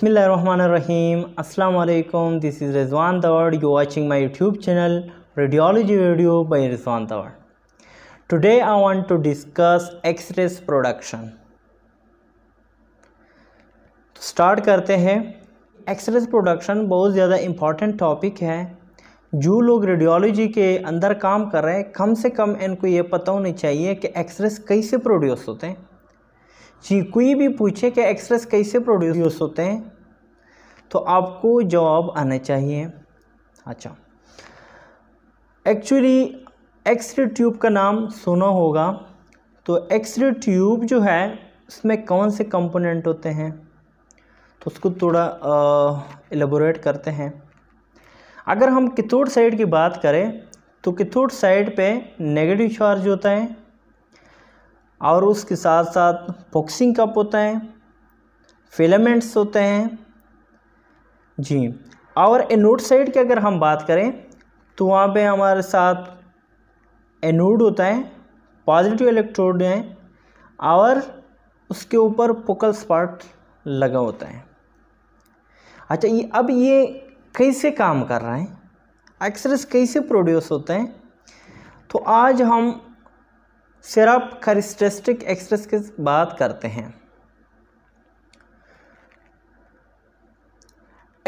बसमीम अल्लाम this is Rizwan Dawar you watching my YouTube channel radiology video by Rizwan Dawar today I want to discuss X-rays production start करते हैं X-rays production बहुत ज़्यादा important topic है जो लोग रेडियोलॉजी के अंदर काम कर रहे हैं कम से कम इनको ये पता होना चाहिए कि एक्सरेस कैसे प्रोड्यूस होते हैं जी कोई भी पूछे कि एक्सप्रेस कैसे प्रोड्यूस होते हैं तो आपको जवाब आना चाहिए अच्छा एक्चुअली एक्सरे ट्यूब का नाम सुना होगा तो एक्सरे ट्यूब जो है उसमें कौन से कंपोनेंट होते हैं तो उसको थोड़ा एलेबोरेट करते हैं अगर हम किथोड़ साइड की बात करें तो किथोड़ साइड पे नेगेटिव चार्ज होता है और उसके साथ साथ बॉक्सिंग कप होते हैं फिलामेंट्स होते हैं जी और एनोड साइड की अगर हम बात करें तो वहाँ पे हमारे साथ एनोड होता है पॉजिटिव इलेक्ट्रोड हैं और उसके ऊपर पोकल स्पार्ट लगा होता है अच्छा ये अब ये कैसे काम कर रहे हैं एक्सरेस कैसे प्रोड्यूस होते हैं तो आज हम शराब करिस्टस्टिक एक्सप्रेस की बात करते हैं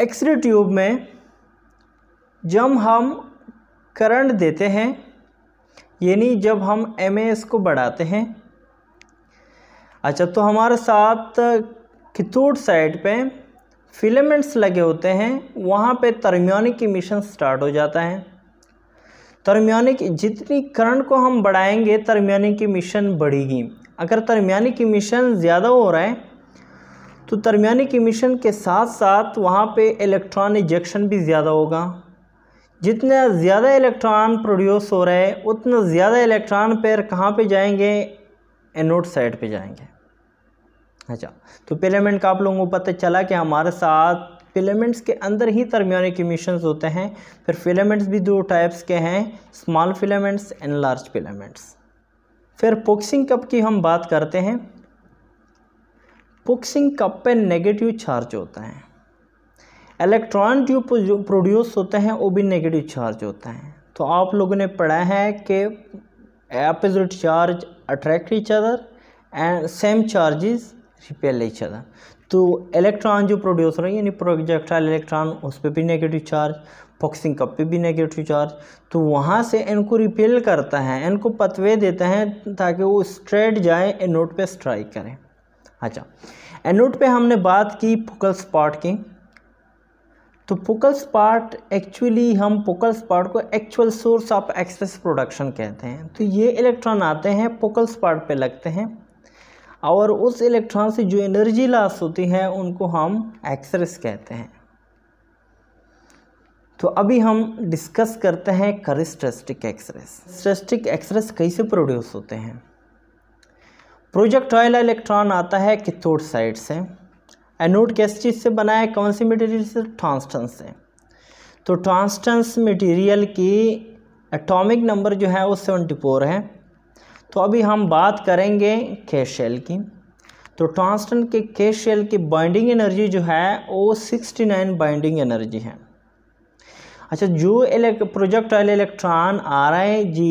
एक्सरे ट्यूब में जब हम करंट देते हैं यानी जब हम एम को बढ़ाते हैं अच्छा तो हमारे साथ कितूट साइड पे फिलामेंट्स लगे होते हैं वहाँ पे तर्मियोनिक इमिशन स्टार्ट हो जाता है तरमियाने की जितनी करंट को हम बढ़ाएंगे तरमियाने की मिशन बढ़ेगी अगर तरमियाने की मिशन ज़्यादा हो रहा है तो तरमियाने की मिशन के साथ साथ वहाँ पे इलेक्ट्रॉन इजेक्शन भी ज़्यादा होगा जितना ज़्यादा इलेक्ट्रॉन प्रोड्यूस हो रहा है उतना ज़्यादा इलेक्ट्रॉन पैर कहाँ पे जाएंगे एनोड साइड पे जाएंगे अच्छा तो पेलेमेंट का आप लोगों को पता चला कि हमारे साथ फिलामेंट्स के अंदर ही दरमियाने के होते हैं फिर फिलामेंट्स भी दो टाइप्स के हैं small filaments and large filaments फिर पोक्सिंग कप की हम बात करते हैं पोक्सिंग कप पे नेगेटिव चार्ज होता है इलेक्ट्रॉन जो प्रोड्यूस होते हैं वो भी नेगेटिव चार्ज होता है तो आप लोगों ने पढ़ा है कि opposite charge attract each other and same charges पहले ही था तो इलेक्ट्रॉन जो प्रोड्यूस हो रहे यानी प्रोजेक्टाइल इलेक्ट्रॉन उस पर भी नेगेटिव चार्ज फॉक्सिंग कप पे भी नेगेटिव चार्ज तो वहाँ से इनको रिपेल करता है इनको पतवे देता है ताकि वो स्ट्रेट जाए एनोट पे स्ट्राइक करें अच्छा एनोट पे हमने बात की फोकल स्पॉट की तो फोकल स्पॉट एक्चुअली हम फोकल स्पॉट को actual source of X-rays production कहते हैं तो ये इलेक्ट्रॉन आते हैं फोकल स्पॉट पे लगते हैं और उस इलेक्ट्रॉन से जो एनर्जी लॉस होती है उनको हम एक्सरेस कहते हैं तो अभी हम डिस्कस करते हैं करिस्ट्रेस्टिक एक्सरेस स्ट्रेस्टिक एक्सरेस कैसे प्रोड्यूस होते हैं प्रोजेक्टाइल इलेक्ट्रॉन आता है कैथोड साइड से एनोड किस चीज़ से बना है कौन सी मटेरियल से ट्रांसटन से तो ट्रांसटन्स मटेरियल की एटॉमिक नंबर जो है वो सेवेंटी फोर है तो अभी हम बात करेंगे कैश शेल की तो ट्रांसटन के कैश शेल की बाइंडिंग एनर्जी जो है वो सिक्सटी नाइन बाइंडिंग एनर्जी है अच्छा जो प्रोजेक्ट प्रोजेक्टाइल इलेक्ट्रॉन आ रहे हैं जी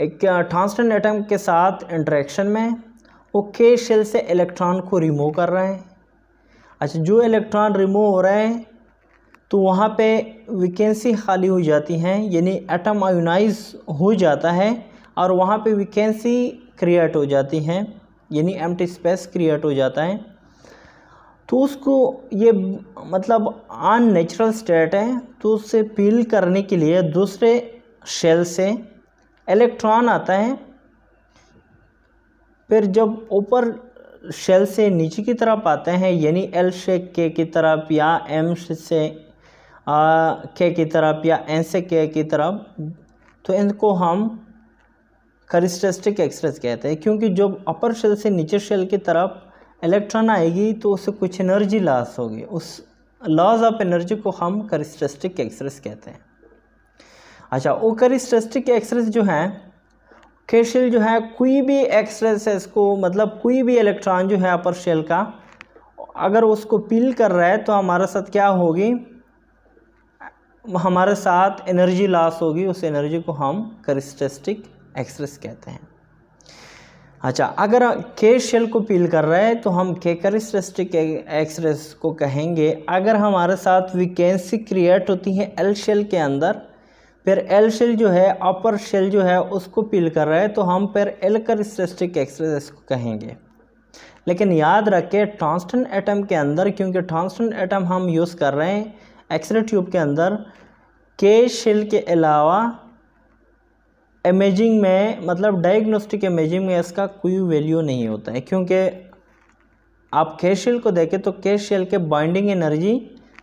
एक ट्रांसटन एटम के साथ इंट्रैक्शन में वो के शेल से इलेक्ट्रॉन को रिमूव कर रहे हैं अच्छा जो इलेक्ट्रॉन रिमूव हो रहे हैं तो वहाँ पे वैकेंसी खाली हो जाती है यानी एटम आयोनाइज हो जाता है और वहाँ पे वैकेंसी क्रिएट हो जाती है यानी एम स्पेस क्रिएट हो जाता है तो उसको ये मतलब अन नेचुरल स्टेट है तो उससे फील करने के लिए दूसरे शेल से इलेक्ट्रॉन आता है फिर जब ऊपर शेल से नीचे की तरफ आते हैं यानी एल शेक के की तरफ या एम से आ, के की तरफ या एन से के की तरफ तो इनको हम करिस्टेस्टिक एक्सप्रेस कहते हैं क्योंकि जब अपर शेल से नीचे शेल की तरफ इलेक्ट्रॉन आएगी तो उससे कुछ एनर्जी लॉस होगी उस लॉस ऑफ एनर्जी को हम करिस्टस्टिक एक्सप्रेस कहते हैं अच्छा वो करिस्टस्टिक एक्सरेस जो है शेल जो है कोई भी एक्सरेस है इसको मतलब कोई भी इलेक्ट्रॉन जो है अपर शेल का अगर उसको पील कर रहा है तो हमारे साथ क्या होगी हमारे साथ एनर्जी लॉस होगी उस एनर्जी को हम करिस्टेस्टिक एक्सप्रेस कहते हैं अच्छा अगर के शेल को पील कर रहा है तो हम के करिस्टिक एक्सप्रेस को कहेंगे अगर हमारे साथ वीकेंसी क्रिएट होती है एल शेल के अंदर फिर एल शेल जो है अपर शेल जो है उसको पील कर रहा है तो हम फिर एल एक्सप्रेस को कहेंगे लेकिन याद रखें ट्रांसटन एटम के अंदर क्योंकि ट्रांसटन एटम हम यूज़ कर रहे हैं एक्सरे ट्यूब के अंदर के शेल के अलावा इमेजिंग में मतलब डायग्नोस्टिक इमेजिंग में इसका कोई वैल्यू नहीं होता है क्योंकि आप कैशियल को देखें तो कैशियल के बाइंडिंग एनर्जी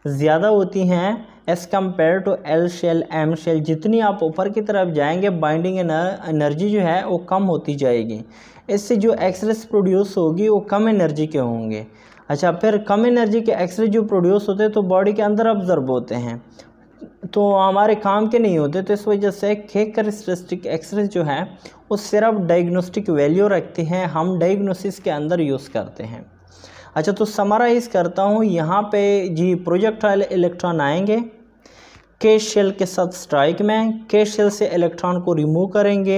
ज़्यादा होती हैं as compare to L shell M shell जितनी आप ऊपर की तरफ जाएंगे बाइंडिंग एनर्जी जो है वो कम होती जाएगी इससे जो एक्सरेस प्रोड्यूस होगी वो कम एनर्जी के होंगे अच्छा फिर कम एनर्जी के एक्सरे जो प्रोड्यूस होते हैं तो बॉडी के अंदर ऑब्जर्व होते हैं तो हमारे काम के नहीं होते तो इस वजह से के करिस्टिक एक्सरे जो है वो सिर्फ डायग्नोस्टिक वैल्यू रखते हैं हम डायग्नोसिस के अंदर यूज़ करते हैं अच्छा तो समराइज़ करता हूँ यहाँ पे जी प्रोजेक्टाइल इलेक्ट्रॉन आएंगे के शेल के साथ स्ट्राइक में के शेल से इलेक्ट्रॉन को रिमूव करेंगे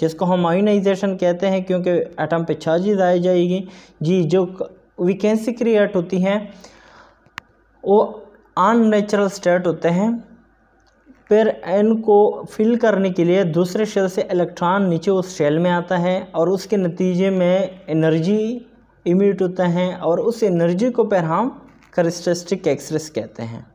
जिसको हम आयोनाइजेशन कहते हैं क्योंकि एटम पे चार्जेज आई जाएगी जी जो वीकेंसी क्रिएट होती हैं वो अननेचुरल स्टेट होते हैं फिर एन को फिल करने के लिए दूसरे शेल से इलेक्ट्रॉन नीचे उस शेल में आता है और उसके नतीजे में एनर्जी इमिट होता है और उस एनर्जी को फिर हम करिस्टिक एक्सरेस कहते हैं